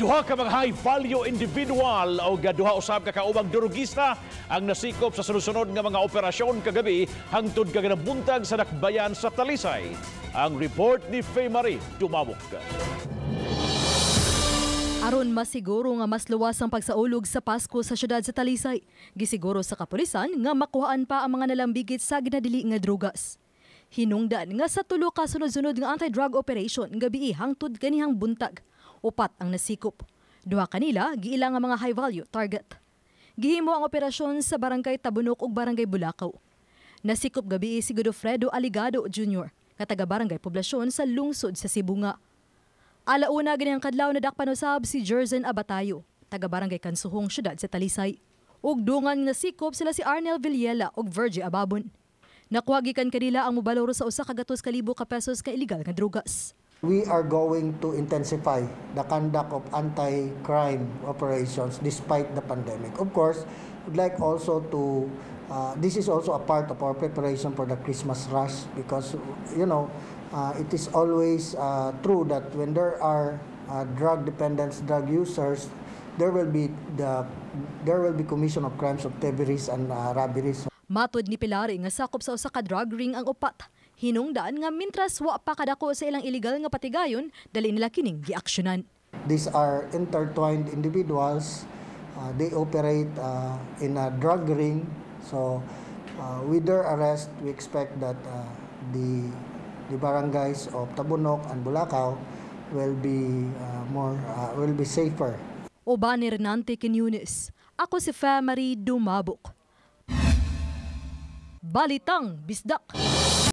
duha ka mga high value individual o duha usab ka kaubang durugista ang nasikop sa sunod-sunod nga mga operasyon kagabi hangtod kagana buntag sa dakbayan sa Talisay. Ang report ni Faye Marie Dumawok. Aron masiguro nga mas luwas ang pagsaulog sa Pasko sa siyudad sa Talisay, gisiguro sa kapulisan nga makuhaan pa ang mga nalambigit sa ginadili nga drugas. Hinungdan nga sa tulo ka sunod-sunod nga anti-drug operation gabi hangtod kanihang buntag upat ang nasikop. Duha kanila giila nga mga high value target. Gihimo ang operasyon sa barangay Tabunok ug barangay Bulakaw. Nasikop gabi si Godofredo Aligado Jr. nga taga barangay Poblasyon sa lungsod sa Sibunga. Alauna ganyang kadlaw na dakpanusab si Jerzen Abatayo, taga barangay Kansuhong siyudad sa Talisay. Ug dungan nga sila si Arnel Villela ug Virgie Ababon. Nakuha gikan kanila ang mubaloro sa usa ka gatos kalibo ka pesos ka iligal nga drugas. We are going to intensify the conduct of anti-crime operations despite the pandemic. Of course, would like also to uh, this is also a part of our preparation for the Christmas rush because you know uh, it is always uh, true that when there are uh, drug dependents, drug users, there will be the there will be commission of crimes of thieveries and uh, robberies. Matod ni Pilar nga sakop sa usa ka drug ring ang upat Hinungdaan nga mintras wa pa kadako sa ilang illegal nga patigayon, dali nila kining giaksyonan. These are intertwined individuals. Uh, they operate uh, in a drug ring. So uh, with their arrest, we expect that uh, the the barangays of Tabunok and Bulacau will be uh, more uh, will be safer. Obani Renante Kinyunis. Ako si Famary Dumabok. Balitang Bisdak.